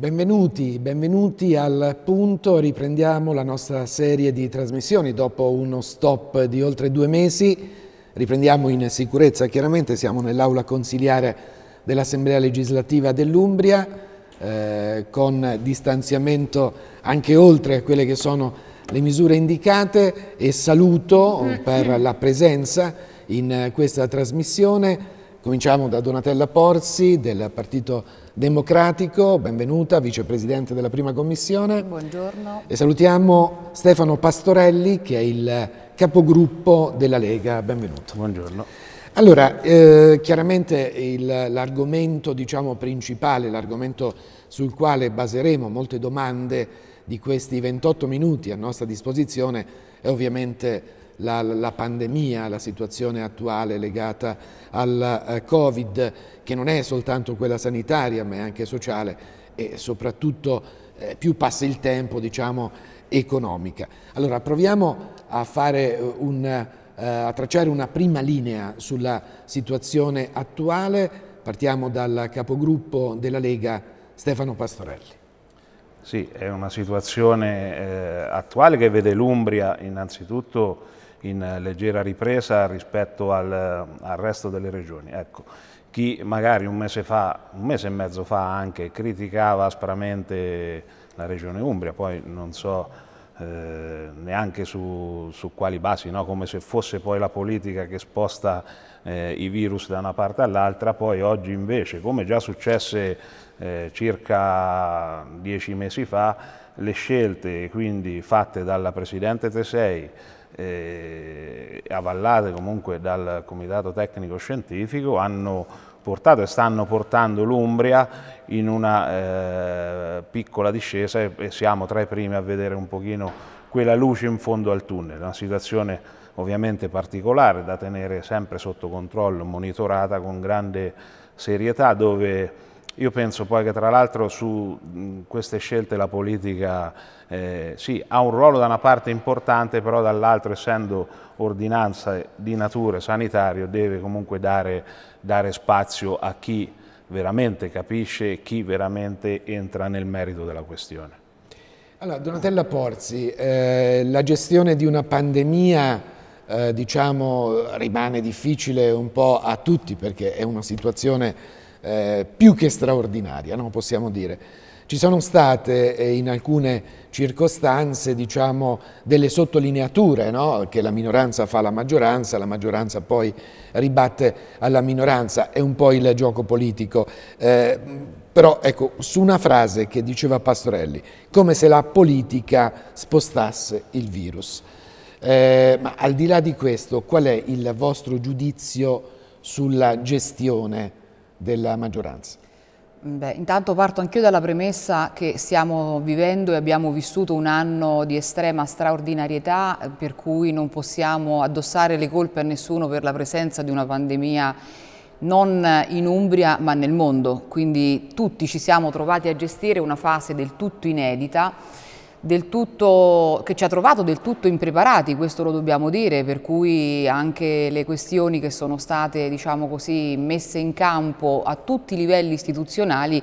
Benvenuti, benvenuti al punto, riprendiamo la nostra serie di trasmissioni dopo uno stop di oltre due mesi, riprendiamo in sicurezza, chiaramente siamo nell'aula consiliare dell'Assemblea legislativa dell'Umbria eh, con distanziamento anche oltre a quelle che sono le misure indicate e saluto mm. per la presenza in questa trasmissione Cominciamo da Donatella Porzi del Partito Democratico, benvenuta, vicepresidente della prima commissione. Buongiorno. E salutiamo Stefano Pastorelli che è il capogruppo della Lega, benvenuto. Buongiorno. Allora, eh, chiaramente l'argomento diciamo, principale, l'argomento sul quale baseremo molte domande di questi 28 minuti a nostra disposizione è ovviamente la, la pandemia, la situazione attuale legata al eh, Covid, che non è soltanto quella sanitaria ma è anche sociale e soprattutto eh, più passa il tempo, diciamo, economica. Allora proviamo a, eh, un, eh, a tracciare una prima linea sulla situazione attuale, partiamo dal capogruppo della Lega Stefano Pastorelli. Sì, è una situazione eh, attuale che vede l'Umbria innanzitutto in leggera ripresa rispetto al, al resto delle regioni. Ecco, chi magari un mese, fa, un mese e mezzo fa anche criticava aspramente la regione Umbria, poi non so eh, neanche su, su, quali basi, no? come se fosse poi la politica che sposta eh, i virus da una parte all'altra, poi oggi invece, come già successe eh, circa dieci mesi fa, le scelte quindi fatte dalla Presidente Tesei, eh, avallate comunque dal Comitato Tecnico Scientifico, hanno portato e stanno portando l'Umbria in una eh, piccola discesa e, e siamo tra i primi a vedere un pochino quella luce in fondo al tunnel, una situazione ovviamente particolare da tenere sempre sotto controllo, monitorata con grande serietà, dove io penso poi che tra l'altro su queste scelte la politica eh, sì, ha un ruolo da una parte importante, però dall'altro essendo ordinanza di natura sanitaria deve comunque dare, dare spazio a chi veramente capisce e chi veramente entra nel merito della questione. Allora, Donatella Porzi, eh, la gestione di una pandemia eh, diciamo, rimane difficile un po' a tutti perché è una situazione eh, più che straordinaria, no? possiamo dire. Ci sono state eh, in alcune circostanze diciamo, delle sottolineature no? che la minoranza fa alla maggioranza, la maggioranza poi ribatte alla minoranza, è un po' il gioco politico. Eh, però ecco, su una frase che diceva Pastorelli, come se la politica spostasse il virus. Eh, ma al di là di questo, qual è il vostro giudizio sulla gestione della maggioranza? Beh, intanto parto anch'io dalla premessa che stiamo vivendo e abbiamo vissuto un anno di estrema straordinarietà per cui non possiamo addossare le colpe a nessuno per la presenza di una pandemia non in Umbria ma nel mondo, quindi tutti ci siamo trovati a gestire una fase del tutto inedita tutto, che ci ha trovato del tutto impreparati, questo lo dobbiamo dire, per cui anche le questioni che sono state diciamo così, messe in campo a tutti i livelli istituzionali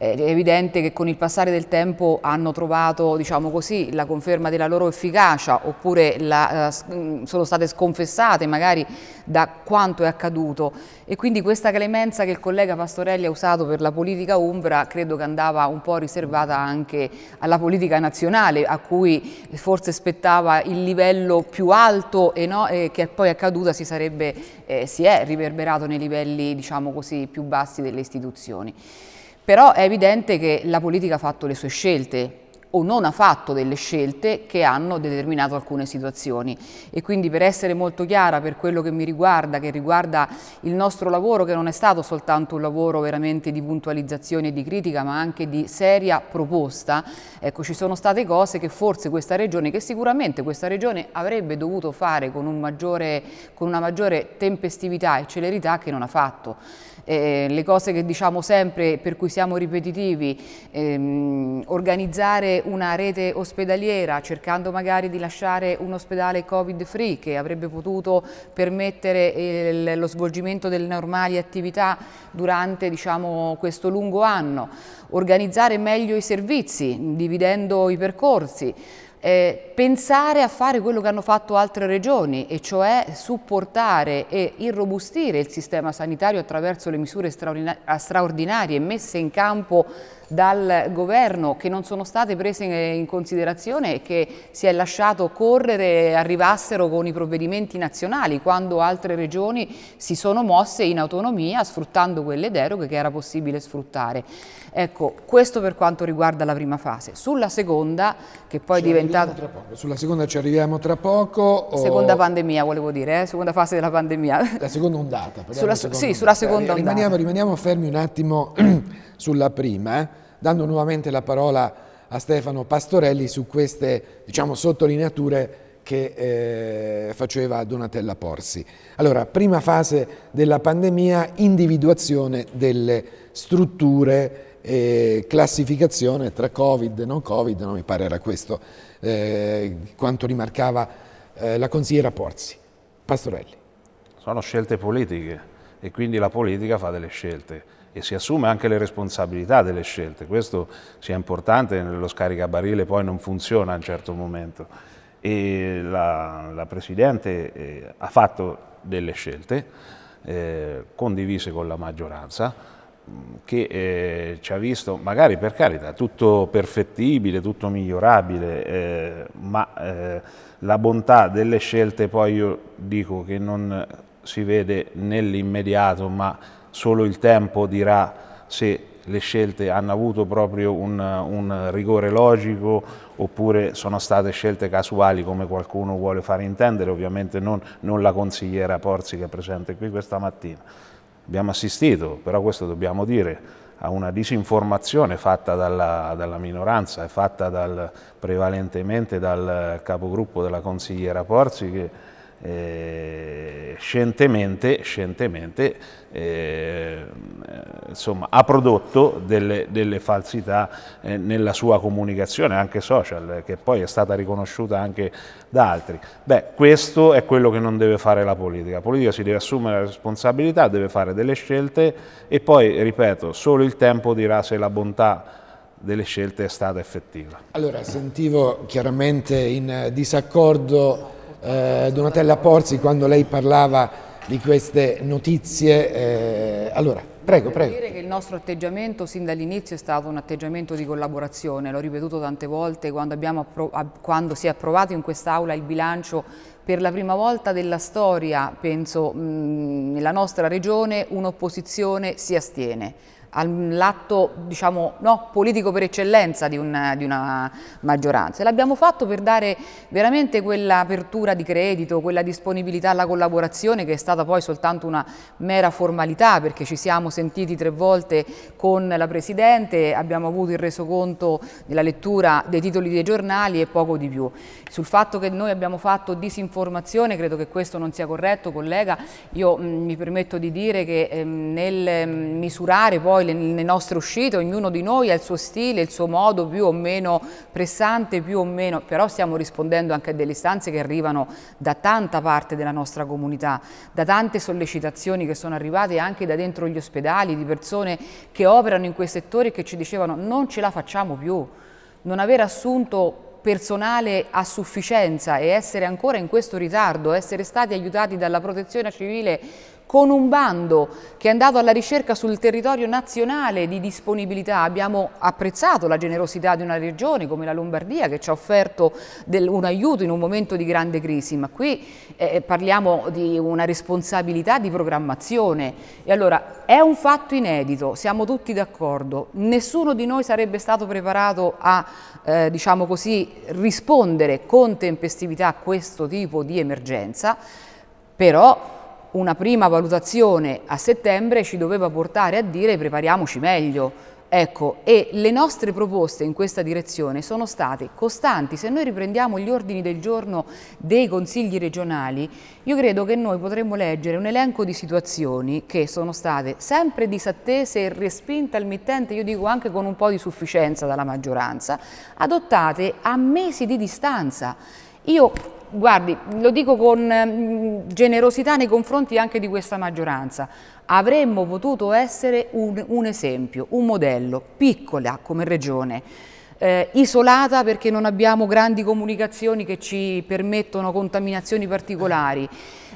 è evidente che con il passare del tempo hanno trovato diciamo così, la conferma della loro efficacia oppure la, eh, mm, sono state sconfessate magari da quanto è accaduto e quindi questa clemenza che il collega Pastorelli ha usato per la politica umbra credo che andava un po' riservata anche alla politica nazionale a cui forse spettava il livello più alto e, no, e che poi accaduta si, sarebbe, eh, si è riverberato nei livelli diciamo così, più bassi delle istituzioni. Però è evidente che la politica ha fatto le sue scelte o non ha fatto delle scelte che hanno determinato alcune situazioni e quindi per essere molto chiara per quello che mi riguarda, che riguarda il nostro lavoro che non è stato soltanto un lavoro veramente di puntualizzazione e di critica ma anche di seria proposta, ecco ci sono state cose che forse questa regione, che sicuramente questa regione avrebbe dovuto fare con, un maggiore, con una maggiore tempestività e celerità che non ha fatto eh, le cose che diciamo sempre per cui siamo ripetitivi, ehm, organizzare una rete ospedaliera cercando magari di lasciare un ospedale covid free che avrebbe potuto permettere eh, lo svolgimento delle normali attività durante diciamo, questo lungo anno, organizzare meglio i servizi dividendo i percorsi, eh, pensare a fare quello che hanno fatto altre regioni e cioè supportare e irrobustire il sistema sanitario attraverso le misure straordinarie messe in campo dal governo che non sono state prese in considerazione e che si è lasciato correre arrivassero con i provvedimenti nazionali quando altre regioni si sono mosse in autonomia sfruttando quelle deroghe che era possibile sfruttare. Ecco, questo per quanto riguarda la prima fase. Sulla seconda, che poi è diventata... Sulla seconda ci arriviamo tra poco. O... Seconda pandemia, volevo dire, eh? seconda fase della pandemia. La seconda ondata. Sulla, seconda sì, ondata. sulla seconda rimaniamo, ondata. Rimaniamo fermi un attimo sulla prima, eh? dando nuovamente la parola a Stefano Pastorelli su queste, diciamo, sottolineature che eh, faceva Donatella Porsi. Allora, prima fase della pandemia, individuazione delle strutture e classificazione tra Covid e non Covid, non mi pare era questo eh, quanto rimarcava eh, la consigliera Porzi. Pastorelli. Sono scelte politiche e quindi la politica fa delle scelte e si assume anche le responsabilità delle scelte, questo sia importante, nello scaricabarile poi non funziona a un certo momento e la, la Presidente eh, ha fatto delle scelte eh, condivise con la maggioranza che eh, ci ha visto, magari per carità, tutto perfettibile, tutto migliorabile, eh, ma eh, la bontà delle scelte poi io dico che non si vede nell'immediato, ma solo il tempo dirà se le scelte hanno avuto proprio un, un, rigore logico oppure sono state scelte casuali come qualcuno vuole far intendere, ovviamente non, non la consigliera Porzi che è presente qui questa mattina. Abbiamo assistito, però questo dobbiamo dire, a una disinformazione fatta dalla, dalla minoranza e fatta dal, prevalentemente dal eh, capogruppo della consigliera Porzi che eh, scientemente, scientemente eh, insomma, ha prodotto delle, delle falsità eh, nella sua comunicazione, anche social, che poi è stata riconosciuta anche da altri. Beh, questo è quello che non deve fare la politica. La politica si deve assumere la responsabilità, deve fare delle scelte e poi, ripeto, solo il tempo dirà se la bontà delle scelte è stata effettiva. Allora, sentivo chiaramente in disaccordo eh, Donatella Porzi quando lei parlava di queste notizie. Eh, allora, prego, prego. Devo dire che il nostro atteggiamento sin dall'inizio è stato un atteggiamento di collaborazione, l'ho ripetuto tante volte quando, quando si è approvato in quest'Aula il bilancio per la prima volta della storia, penso, mh, mm, nella nostra regione un'opposizione si astiene all'atto diciamo, no, politico per eccellenza di, un, di una maggioranza. l'abbiamo fatto per dare veramente quell'apertura di credito, quella disponibilità alla collaborazione che è stata poi soltanto una mera formalità perché ci siamo sentiti tre volte con la Presidente, abbiamo avuto il resoconto della lettura dei titoli dei giornali e poco di più. Sul fatto che noi abbiamo fatto disinformazione, credo che questo non sia corretto collega, io mh, mi permetto di dire che mh, ehm, nel mh, misurare poi poi le, le nostre uscite, ognuno di noi ha il suo stile, il suo modo più o meno pressante, più o meno, però stiamo rispondendo anche a delle istanze che arrivano da tanta parte della nostra comunità, da tante sollecitazioni che sono arrivate anche da dentro gli ospedali, di persone che operano in quei settori e che ci dicevano non ce la facciamo più, non aver assunto personale a sufficienza e essere ancora in questo ritardo, essere stati aiutati dalla protezione civile con un bando che è andato alla ricerca sul territorio nazionale di disponibilità. Abbiamo apprezzato la generosità di una regione come la Lombardia che ci ha offerto del, un aiuto in un momento di grande crisi, ma qui eh, parliamo di una responsabilità di programmazione. E allora è un fatto inedito, siamo tutti d'accordo, nessuno di noi sarebbe stato preparato a eh, diciamo così, rispondere con tempestività a questo tipo di emergenza, però una prima valutazione a settembre ci doveva portare a dire prepariamoci meglio. Ecco, e le nostre proposte in questa direzione sono state costanti. Se noi riprendiamo gli ordini del giorno dei consigli regionali, io credo che noi potremmo leggere un elenco di situazioni che sono state sempre disattese e respinte al mittente, io dico anche con un po' di sufficienza dalla maggioranza, adottate a mesi di distanza. Io guardi, lo dico con mm, generosità nei confronti anche di questa maggioranza, avremmo potuto essere un, un esempio, un modello, piccola come regione, eh, isolata perché non abbiamo grandi comunicazioni che ci permettono contaminazioni particolari,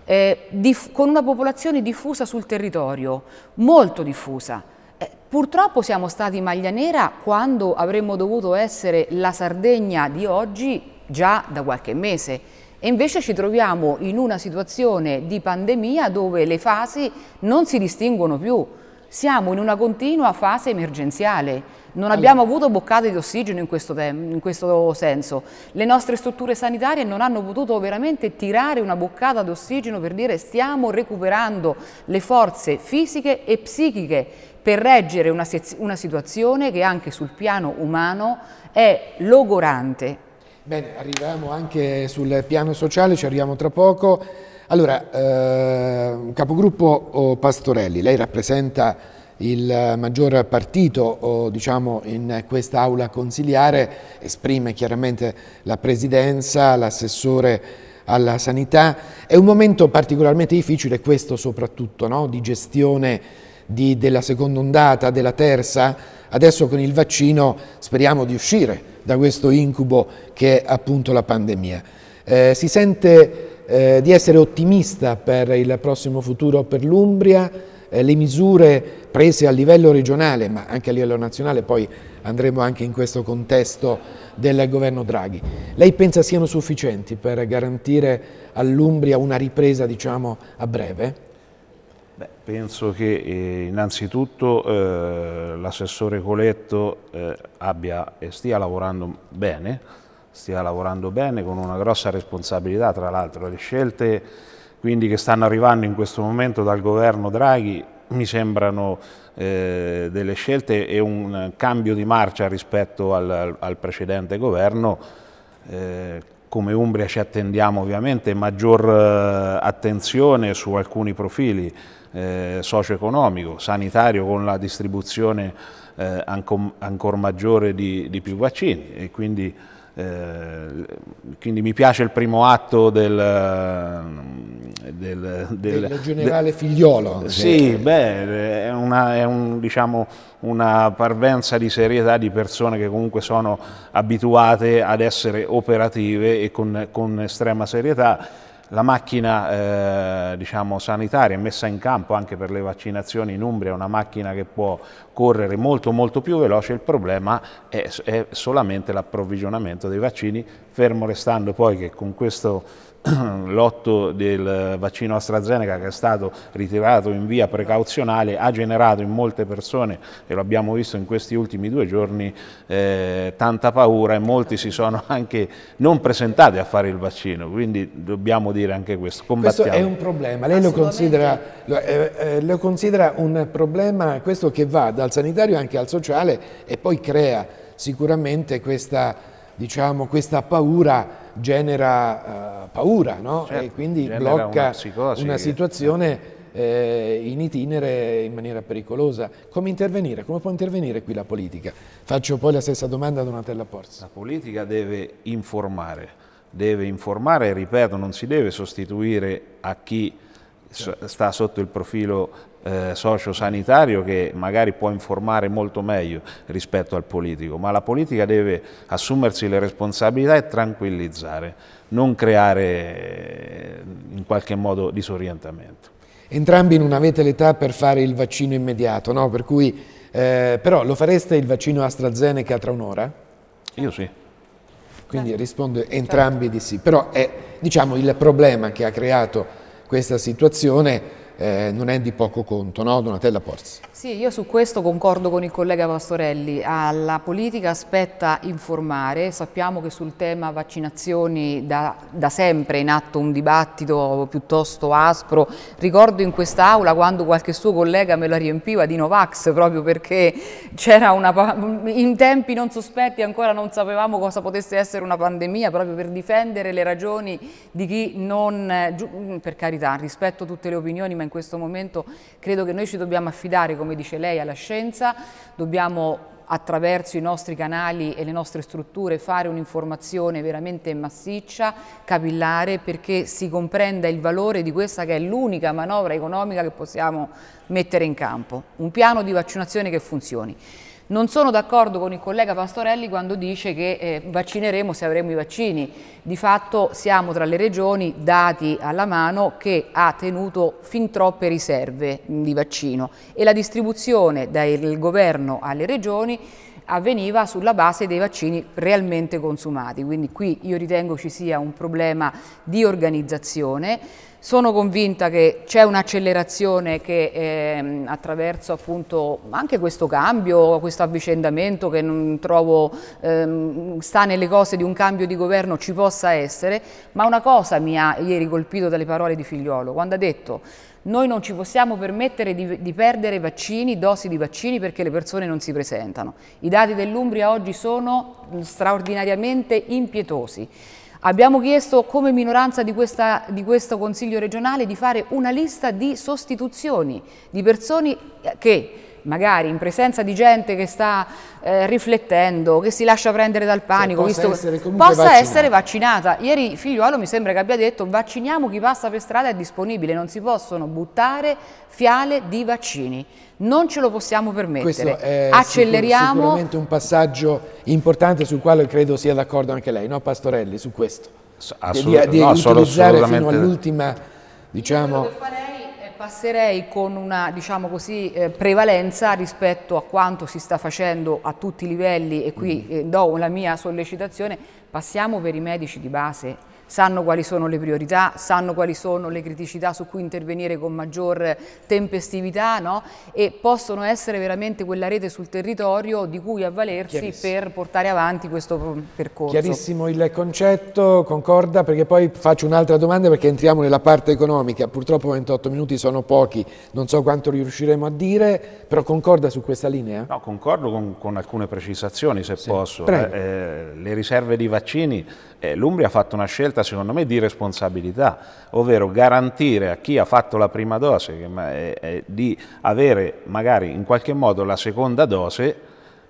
eh, con una popolazione diffusa sul territorio, molto diffusa. Eh, purtroppo siamo stati maglia nera quando avremmo dovuto essere la Sardegna di oggi già da qualche mese e invece ci troviamo in una situazione di pandemia dove le fasi non si distinguono più. Siamo in una continua fase emergenziale. Non abbiamo avuto boccate di ossigeno in questo, in questo, senso. Le nostre strutture sanitarie non hanno potuto veramente tirare una boccata di ossigeno per dire stiamo recuperando le forze fisiche e psichiche per reggere una, una situazione che anche sul piano umano è logorante, Bene, arriviamo anche sul piano sociale, ci arriviamo tra poco. Allora, eh, capogruppo oh, Pastorelli, lei rappresenta il maggior partito o, oh, diciamo, in quest'aula consiliare, esprime chiaramente la presidenza, l'assessore alla sanità. È un momento particolarmente difficile, questo soprattutto, no? di gestione di, della seconda ondata, della terza. Adesso con il vaccino speriamo di uscire da questo incubo che è appunto la pandemia. Eh, si sente eh, di essere ottimista per il prossimo futuro per l'Umbria, eh, le misure prese a livello regionale ma anche a livello nazionale, poi andremo anche in questo contesto del governo Draghi. Lei pensa siano sufficienti per garantire all'Umbria una ripresa diciamo a breve? Beh, penso che eh, innanzitutto eh, l'assessore Coletto eh, abbia e stia lavorando bene, stia lavorando bene con una grossa responsabilità tra l'altro. Le scelte quindi, che stanno arrivando in questo momento dal governo Draghi mi sembrano eh, delle scelte e un cambio di marcia rispetto al, al precedente governo eh, come Umbria ci attendiamo ovviamente maggior attenzione su alcuni profili eh, socio-economico, sanitario con la distribuzione eh, ancora maggiore di, di, più vaccini e quindi, eh, quindi, mi piace il primo atto del, del, del, del generale Figliolo. Sì, beh, è, una, è un, diciamo, una parvenza di serietà di persone che comunque sono abituate ad essere operative e con, con estrema serietà la macchina eh, diciamo, sanitaria messa in campo anche per le vaccinazioni in Umbria è una macchina che può correre molto molto più veloce, il problema è, è solamente l'approvvigionamento dei vaccini, fermo restando poi che con questo lotto del vaccino AstraZeneca che è stato ritirato in via precauzionale ha generato in molte persone, e lo abbiamo visto in questi ultimi due giorni, eh, tanta paura e molti si sono anche non presentati a fare il vaccino, quindi dobbiamo dire anche questo, combattiamo. Questo è un problema, lei lo considera, lo, eh, eh, lo considera un problema questo che va dal sanitario anche al sociale e poi crea sicuramente questa diciamo, questa paura genera uh, paura no? certo, e quindi blocca una, una situazione eh, in itinere in maniera pericolosa. Come intervenire? Come può intervenire qui la politica? Faccio poi la stessa domanda a Donatella Porzi. La politica deve informare, deve informare, ripeto, non si deve sostituire a chi certo. sta sotto il profilo eh, socio che magari può informare molto meglio rispetto al politico, ma la politica deve assumersi le responsabilità e tranquillizzare, non creare eh, in qualche modo disorientamento. Entrambi non avete l'età per fare il vaccino immediato, no? per cui, eh, però lo fareste il vaccino AstraZeneca tra un'ora? Io sì. Quindi certo. rispondo certo. entrambi di sì, però è diciamo, il problema che ha creato questa situazione eh, non è di poco conto, no Donatella Porzi? Sì, io su questo concordo con il collega Pastorelli, alla politica aspetta informare, sappiamo che sul tema vaccinazioni da, da sempre è in atto un dibattito piuttosto aspro, ricordo in quest'aula quando qualche suo collega me la riempiva di Novax proprio perché c'era una, in tempi non sospetti ancora non sapevamo cosa potesse essere una pandemia proprio per difendere le ragioni di chi non, per carità rispetto tutte le opinioni ma in questo momento credo che noi ci dobbiamo affidare, come dice lei, alla scienza, dobbiamo attraverso i nostri canali e le nostre strutture fare un'informazione veramente massiccia, capillare, perché si comprenda il valore di questa che è l'unica manovra economica che possiamo mettere in campo. Un piano di vaccinazione che funzioni. Non sono d'accordo con il collega Pastorelli quando dice che eh, vaccineremo se avremo i vaccini. Di fatto siamo tra le regioni, dati alla mano, che ha tenuto fin troppe riserve mm, di vaccino e la distribuzione dal governo alle regioni avveniva sulla base dei vaccini realmente consumati. Quindi qui io ritengo ci sia un problema di organizzazione sono convinta che c'è un'accelerazione che eh, attraverso appunto anche questo cambio, questo avvicendamento che non trovo eh, sta nelle cose di un cambio di governo ci possa essere, ma una cosa mi ha ieri colpito dalle parole di Figliolo, quando ha detto noi non ci possiamo permettere di, di perdere vaccini, dosi di vaccini perché le persone non si presentano. I dati dell'Umbria oggi sono straordinariamente impietosi. Abbiamo chiesto come minoranza di, questa, di, questo Consiglio regionale di fare una lista di sostituzioni di persone che magari in presenza di gente che sta eh, riflettendo, che si lascia prendere dal cioè, panico, cioè, possa, essere, possa vaccinata. essere vaccinata. Ieri figliuolo mi sembra che abbia detto vacciniamo chi passa per strada è disponibile, non si possono buttare fiale di vaccini. Non ce lo possiamo permettere. Questo è Acceleriamo. sicuramente un passaggio importante sul quale credo sia d'accordo anche lei, no Pastorelli, su questo? Assolut- di, di no, utilizzare fino all'ultima diciamo passerei con una diciamo così, eh, prevalenza rispetto a quanto si sta facendo a tutti i livelli e qui mm. eh, do la mia sollecitazione, passiamo per i medici di base sanno quali sono le priorità, sanno quali sono le criticità su cui intervenire con maggior tempestività no? e possono essere veramente quella rete sul territorio di cui avvalersi per portare avanti questo percorso. Chiarissimo il concetto, concorda, perché poi faccio un'altra domanda perché entriamo nella parte economica, purtroppo 28 minuti sono pochi, non so quanto riusciremo a dire, però concorda su questa linea? No, concordo con, con alcune precisazioni se sì. posso. Eh. eh, le riserve di vaccini eh, l'Umbria ha fatto una scelta secondo me di responsabilità, ovvero garantire a chi ha fatto la prima dose che, eh, eh, di avere magari in qualche modo la seconda dose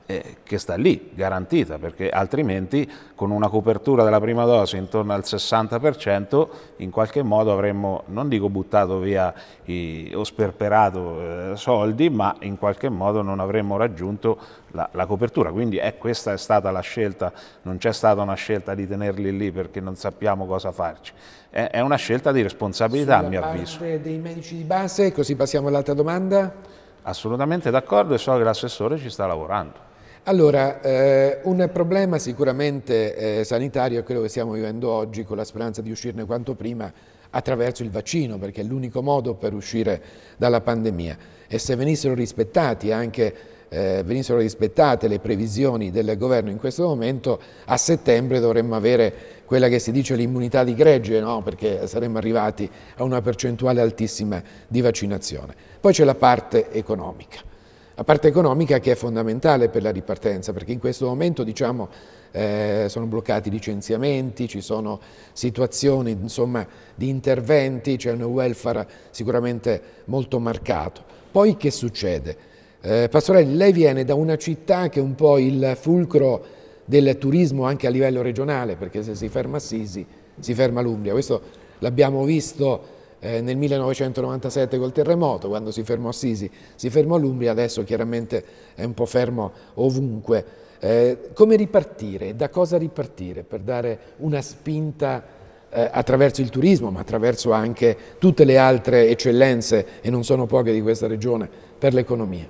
eh, che sta lì, garantita, perché altrimenti con una copertura della prima dose intorno al 60% in qualche modo avremmo, non dico buttato via i, o sperperato eh, soldi, ma in qualche modo non avremmo raggiunto la, la copertura. Quindi eh, questa è stata la scelta, non c'è stata una scelta di tenerli lì perché non sappiamo cosa farci. È, è una scelta di responsabilità, Sulla a mio avviso. dei medici di base, così passiamo all'altra domanda. Assolutamente d'accordo e so che l'assessore ci sta lavorando. Allora, eh, un problema sicuramente eh, sanitario è quello che stiamo vivendo oggi con la speranza di uscirne quanto prima attraverso il vaccino, perché è l'unico modo per uscire dalla pandemia. E se venissero rispettati anche eh, venissero rispettate le previsioni del governo in questo momento, a settembre dovremmo avere quella che si dice l'immunità di gregge, no? perché saremmo arrivati a una percentuale altissima di vaccinazione. Poi c'è la parte economica la parte economica che è fondamentale per la ripartenza, perché in questo momento diciamo, eh, sono bloccati licenziamenti, ci sono situazioni insomma, di interventi, c'è un welfare sicuramente molto marcato. Poi che succede? Eh, Pastorelli, lei viene da una città che è un po' il fulcro del turismo anche a livello regionale, perché se si ferma Sisi, si ferma l'Umbria. Questo l'abbiamo visto eh, nel 1997 col terremoto, quando si fermò a Sisi, si fermò l'Umbria, adesso chiaramente è un po' fermo ovunque. Eh, come ripartire? Da cosa ripartire per dare una spinta eh, attraverso il turismo, ma attraverso anche tutte le altre eccellenze, e non sono poche di questa regione, per l'economia?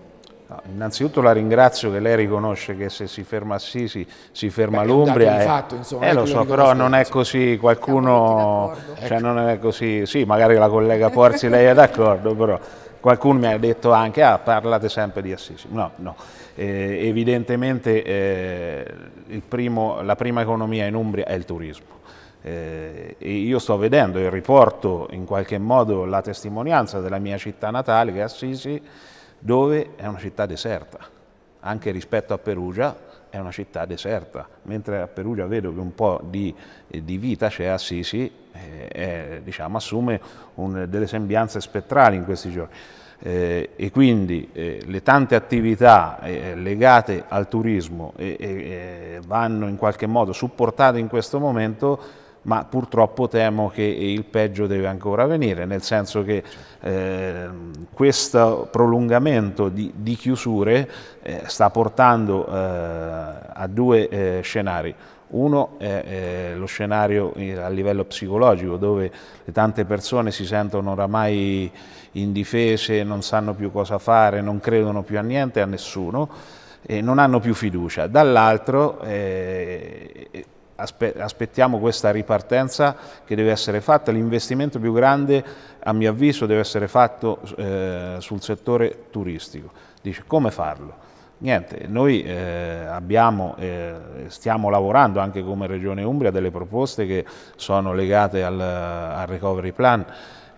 No, innanzitutto la ringrazio che lei riconosce che se si ferma Assisi si ferma l'Umbria. È un eh. Fatto, insomma, eh, lo so, però non è così, qualcuno, cioè non è così, sì, magari la collega Porzi lei è d'accordo, però qualcuno mi ha detto anche, ah, parlate sempre di Assisi. No, no, eh, evidentemente eh, primo, la prima economia in Umbria è il turismo. Eh, io sto vedendo e riporto in qualche modo la testimonianza della mia città natale che è Assisi, dove è una città deserta, anche rispetto a Perugia è una città deserta, mentre a Perugia vedo che un po' di, eh, di vita c'è a Sisi, eh, è, diciamo, assume un, delle sembianze spettrali in questi giorni. Eh, e quindi eh, le tante attività eh, legate al turismo eh, eh, vanno in qualche modo supportate in questo momento ma purtroppo temo che il peggio deve ancora venire, nel senso che eh, questo prolungamento di, di chiusure eh, sta portando eh, a due eh, scenari. Uno è eh, lo scenario eh, a livello psicologico dove tante persone si sentono oramai indifese, non sanno più cosa fare, non credono più a niente, a nessuno e non hanno più fiducia. Dall'altro eh, aspettiamo questa ripartenza che deve essere fatta, l'investimento più grande a mio avviso deve essere fatto eh, sul settore turistico. Dice come farlo? Niente, noi eh, abbiamo, eh, stiamo lavorando anche come Regione Umbria delle proposte che sono legate al, al recovery plan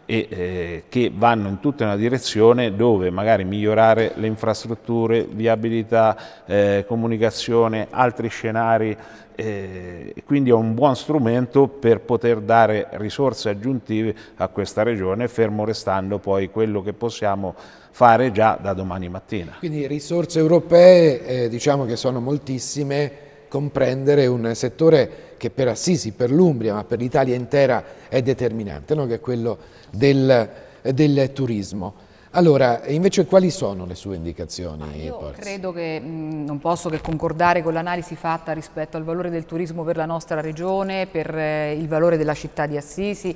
e eh, che vanno in tutta una direzione dove magari migliorare le infrastrutture, viabilità, eh, comunicazione, altri scenari e eh, quindi è un buon strumento per poter dare risorse aggiuntive a questa regione, fermo restando poi quello che possiamo fare già da domani mattina. Quindi risorse europee eh, diciamo che sono moltissime, comprendere un settore che per Assisi, per l'Umbria, ma per l'Italia intera è determinante, no? che è quello del, del turismo. Allora, invece quali sono le sue indicazioni? Ma io Porzi? credo che mh, mm, non posso che concordare con l'analisi fatta rispetto al valore del turismo per la nostra regione, per eh, il valore della città di Assisi,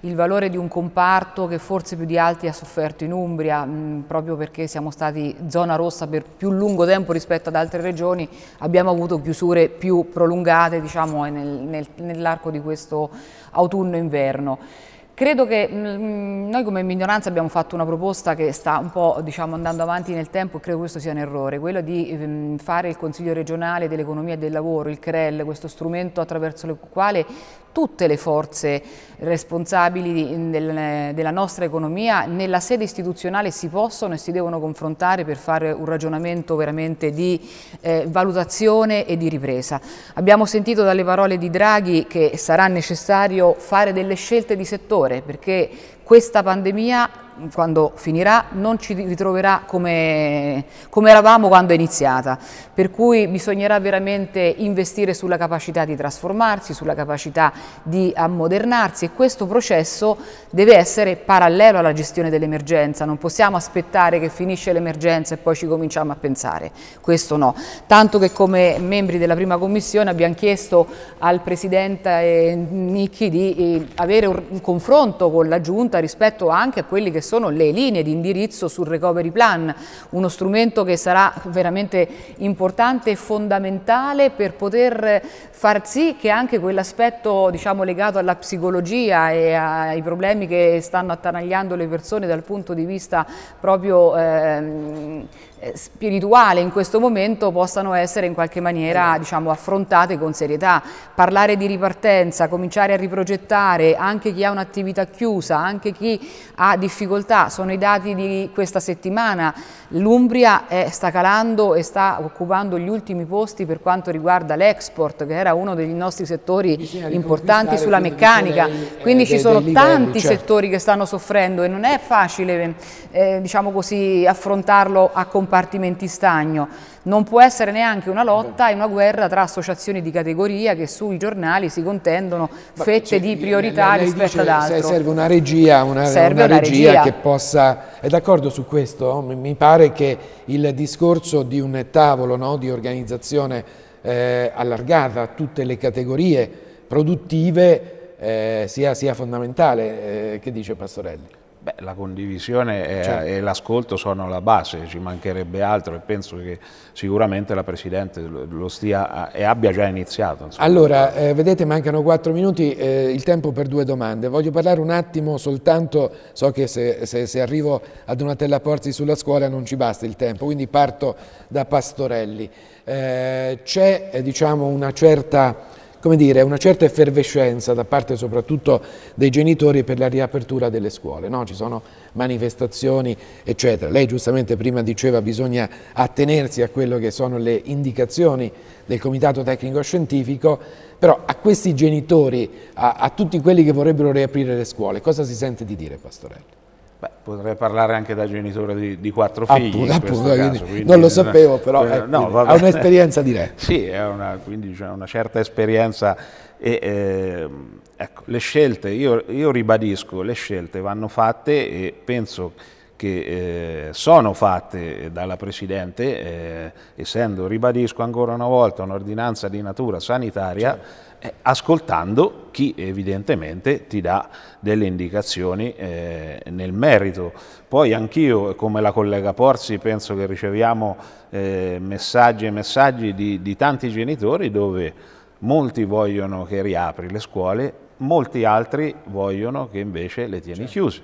il valore di un comparto che forse più di altri ha sofferto in Umbria, mh, mm, proprio perché siamo stati zona rossa per più lungo tempo rispetto ad altre regioni, abbiamo avuto chiusure più prolungate diciamo, nel, nel, nell'arco di questo autunno-inverno. Credo che mm, mm, noi come minoranza abbiamo fatto una proposta che sta un po' diciamo, andando avanti nel tempo e credo questo sia un errore, quello di mm, fare il Consiglio regionale dell'economia e del lavoro, il CREL, questo strumento attraverso il quale tutte le forze responsabili della nostra economia nella sede istituzionale si possono e si devono confrontare per fare un ragionamento veramente di eh, valutazione e di ripresa. Abbiamo sentito dalle parole di Draghi che sarà necessario fare delle scelte di settore perché questa pandemia quando finirà non ci ritroverà come, come, eravamo quando è iniziata, per cui bisognerà veramente investire sulla capacità di trasformarsi, sulla capacità di ammodernarsi e questo processo deve essere parallelo alla gestione dell'emergenza, non possiamo aspettare che finisce l'emergenza e poi ci cominciamo a pensare, questo no, tanto che come membri della prima commissione abbiamo chiesto al Presidente eh, Nicchi di eh, avere un confronto con la Giunta rispetto anche a quelli che sono le linee di indirizzo sul recovery plan, uno strumento che sarà veramente importante e fondamentale per poter far sì che anche quell'aspetto diciamo, legato alla psicologia e ai problemi che stanno attanagliando le persone dal punto di vista proprio... Ehm, eh, spirituale in questo momento possano essere in qualche maniera esatto. diciamo, affrontate con serietà. Parlare di ripartenza, cominciare a riprogettare anche chi ha un'attività chiusa, anche chi ha difficoltà, sono i dati di questa settimana. L'Umbria eh, sta calando e sta occupando gli ultimi posti per quanto riguarda l'export, che era uno dei nostri settori importanti sulla meccanica. Quindi ci sono tanti certo. settori che stanno soffrendo e non è facile eh, diciamo così, affrontarlo a completamente compartimenti stagno. non può essere neanche una lotta e una guerra tra associazioni di categoria che sui giornali si contendono fette cioè, di priorità lei, lei rispetto ad altro. Serve una regia, una, serve una regia, regia, che possa... È d'accordo su questo? Mi pare che il discorso di un tavolo no, di organizzazione eh, allargata a tutte le categorie produttive eh, sia, sia, fondamentale. Eh, che dice Pastorelli? Beh, la condivisione e, certo. e l'ascolto sono la base, ci mancherebbe altro e penso che sicuramente la Presidente lo stia e abbia già iniziato. Insomma. Allora, eh, vedete mancano quattro minuti, eh, il tempo per due domande. Voglio parlare un attimo soltanto, so che se, se, se arrivo a Donatella Porzi sulla scuola non ci basta il tempo, quindi parto da Pastorelli. Eh, C'è eh, diciamo, una certa come dire, una certa effervescenza da parte soprattutto dei genitori per la riapertura delle scuole, no? ci sono manifestazioni eccetera. Lei giustamente prima diceva che bisogna attenersi a quello che sono le indicazioni del Comitato Tecnico Scientifico, però a questi genitori, a, a tutti quelli che vorrebbero riaprire le scuole, cosa si sente di dire Pastorelli? Beh, potrei parlare anche da genitore di, di quattro figli. Appunto, appunto, caso, quindi, quindi, non lo sapevo, però eh, ecco, no, ha un'esperienza diretta. Sì, è una, quindi cioè, una certa esperienza. E, eh, ecco, le scelte, io, io, ribadisco, le scelte vanno fatte e penso che eh, sono fatte dalla Presidente, eh, essendo, ribadisco ancora una volta, un'ordinanza di natura sanitaria. Certo eh, ascoltando chi evidentemente ti dà delle indicazioni eh, nel merito. Poi anch'io, come la collega Porzi, penso che riceviamo eh, messaggi e messaggi di, di tanti genitori dove molti vogliono che riapri le scuole, molti altri vogliono che invece le tieni certo. chiuse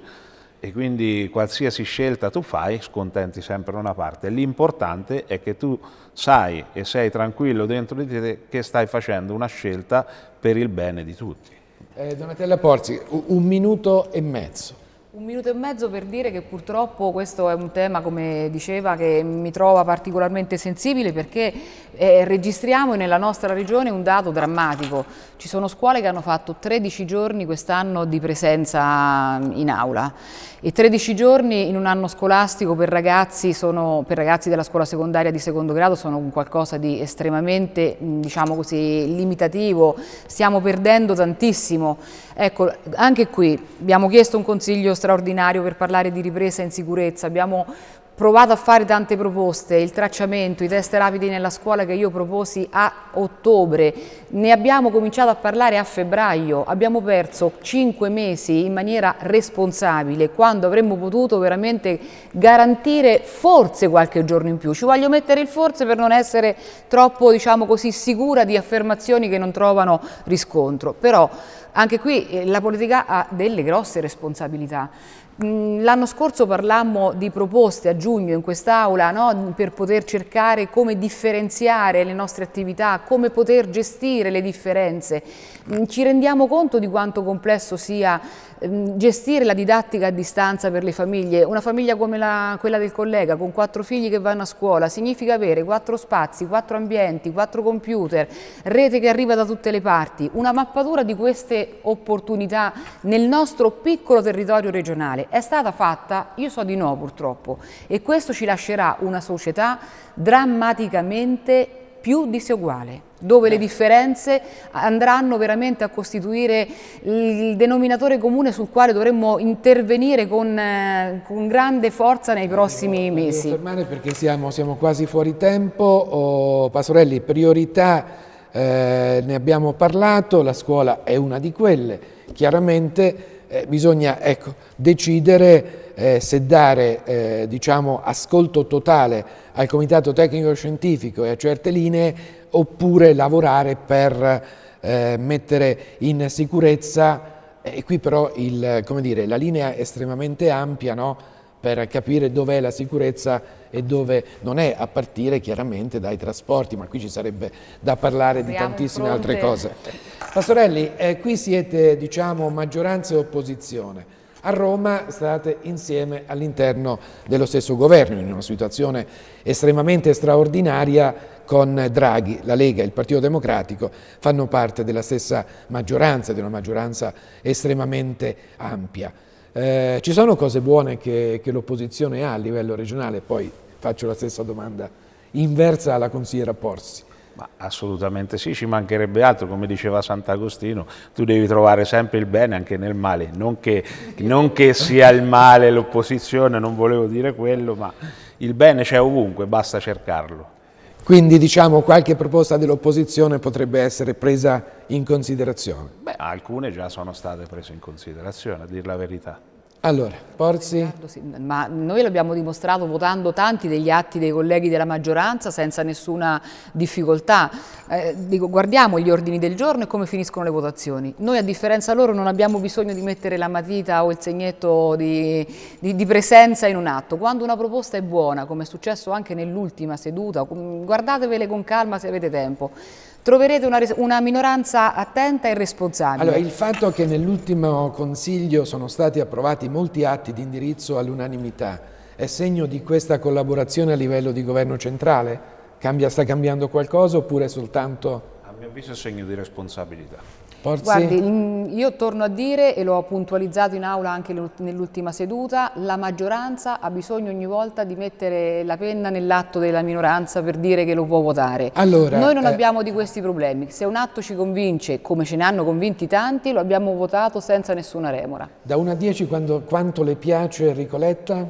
e quindi qualsiasi scelta tu fai scontenti sempre una parte. L'importante è che tu sai e sei tranquillo dentro di te che stai facendo una scelta per il bene di tutti. Eh, Donatella Porzi, un minuto e mezzo. Un minuto e mezzo per dire che purtroppo questo è un tema, come diceva, che mi trova particolarmente sensibile perché eh, registriamo nella nostra regione un dato drammatico. Ci sono scuole che hanno fatto 13 giorni quest'anno di presenza in aula e 13 giorni in un anno scolastico per ragazzi, sono, per ragazzi della scuola secondaria di secondo grado sono qualcosa di estremamente, diciamo così, limitativo. Stiamo perdendo tantissimo. Ecco, anche qui abbiamo chiesto un consiglio straordinario per parlare di ripresa in sicurezza, abbiamo provato a fare tante proposte, il tracciamento, i test rapidi nella scuola che io proposi a ottobre, ne abbiamo cominciato a parlare a febbraio, abbiamo perso cinque mesi in maniera responsabile quando avremmo potuto veramente garantire forse qualche giorno in più, ci voglio mettere il forse per non essere troppo diciamo così sicura di affermazioni che non trovano riscontro, però anche qui eh, la politica ha delle grosse responsabilità. L'anno scorso parlammo di proposte a giugno in quest'Aula no? per poter cercare come differenziare le nostre attività, come poter gestire le differenze. Ci rendiamo conto di quanto complesso sia gestire la didattica a distanza per le famiglie. Una famiglia come la, quella del collega con quattro figli che vanno a scuola significa avere quattro spazi, quattro ambienti, quattro computer, rete che arriva da tutte le parti. Una mappatura di queste opportunità nel nostro piccolo territorio regionale è stata fatta, io so di no purtroppo, e questo ci lascerà una società drammaticamente più diseguale, dove le differenze andranno veramente a costituire il denominatore comune sul quale dovremmo intervenire con, eh, con grande forza nei prossimi Devo mesi. fermare perché siamo, siamo, quasi fuori tempo. Oh, Pasorelli, priorità, eh, ne abbiamo parlato, la scuola è una di quelle, chiaramente eh, bisogna ecco, decidere eh, se dare eh, diciamo, ascolto totale al comitato tecnico scientifico e a certe linee oppure lavorare per eh, mettere in sicurezza, eh, e qui però il, dire, la linea è estremamente ampia no? per capire dov'è la sicurezza e dove non è a partire chiaramente dai trasporti, ma qui ci sarebbe da parlare Siamo di tantissime altre cose. Pastorelli, eh, qui siete diciamo maggioranza e opposizione. A Roma state insieme all'interno dello stesso governo, in una situazione estremamente straordinaria con Draghi, la Lega e il Partito Democratico fanno parte della stessa maggioranza, di una maggioranza estremamente ampia. Eh, ci sono cose buone che, che l'opposizione ha a livello regionale, poi faccio la stessa domanda inversa alla consigliera Porsi. Ma assolutamente sì, ci mancherebbe altro, come diceva Sant'Agostino, tu devi trovare sempre il bene anche nel male, non che, non che sia il male l'opposizione, non volevo dire quello, ma il bene c'è ovunque, basta cercarlo. Quindi diciamo qualche proposta dell'opposizione potrebbe essere presa in considerazione. Beh, alcune già sono state prese in considerazione, a dir la verità. Allora, Porzi? Ma noi l'abbiamo dimostrato votando tanti degli atti dei colleghi della maggioranza senza nessuna difficoltà. Eh, dico, guardiamo gli ordini del giorno e come finiscono le votazioni. Noi a differenza loro non abbiamo bisogno di mettere la matita o il segnetto di, di, di presenza in un atto. Quando una proposta è buona, come è successo anche nell'ultima seduta, guardatevele con calma se avete tempo troverete una, una minoranza attenta e responsabile. Allora, il fatto che nell'ultimo Consiglio sono stati approvati molti atti di indirizzo all'unanimità è segno di questa collaborazione a livello di governo centrale? Cambia, sta cambiando qualcosa oppure è soltanto... A mio avviso è segno di responsabilità. Porzi. Guardi, mm, io torno a dire, e l'ho puntualizzato in aula anche nell'ultima seduta, la maggioranza ha bisogno ogni volta di mettere la penna nell'atto della minoranza per dire che lo può votare. Allora, Noi non eh... abbiamo di questi problemi. Se un atto ci convince, come ce ne hanno convinti tanti, lo abbiamo votato senza nessuna remora. Da 1 a 10 quanto le piace Enrico Letta?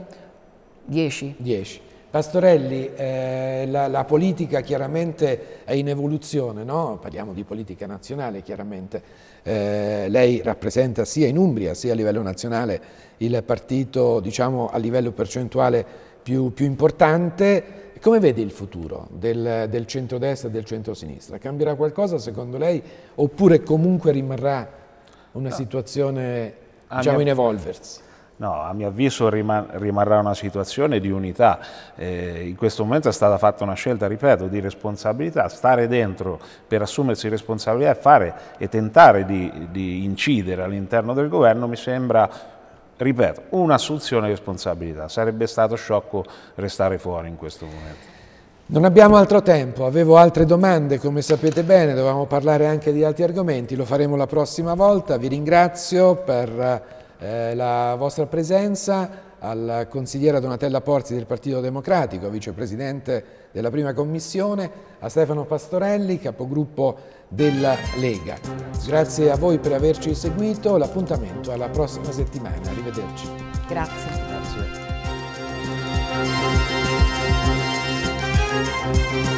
10. 10. Pastorelli, eh, la, la, politica chiaramente è in evoluzione, no? parliamo di politica nazionale chiaramente, eh, lei rappresenta sia in Umbria sia a livello nazionale il partito diciamo, a livello percentuale più, più importante, come vede il futuro del, del centrodestra e del centrosinistra? Cambierà qualcosa secondo lei oppure comunque rimarrà una situazione diciamo, in evolversi? No, a mio avviso rimarrà una situazione di unità. Eh, in questo momento è stata fatta una scelta, ripeto, di responsabilità, stare dentro per assumersi responsabilità e fare e tentare di, di incidere all'interno del governo mi sembra ripeto, un'assunzione di responsabilità. Sarebbe stato sciocco restare fuori in questo momento. Non abbiamo altro tempo, avevo altre domande, come sapete bene, dovevamo parlare anche di altri argomenti, lo faremo la prossima volta. Vi ringrazio per eh, la vostra presenza al consigliere Donatella Porzi del Partito Democratico, vicepresidente della prima commissione, a Stefano Pastorelli, capogruppo della Lega. Grazie a voi per averci seguito, l'appuntamento alla prossima settimana, arrivederci. Grazie. Grazie.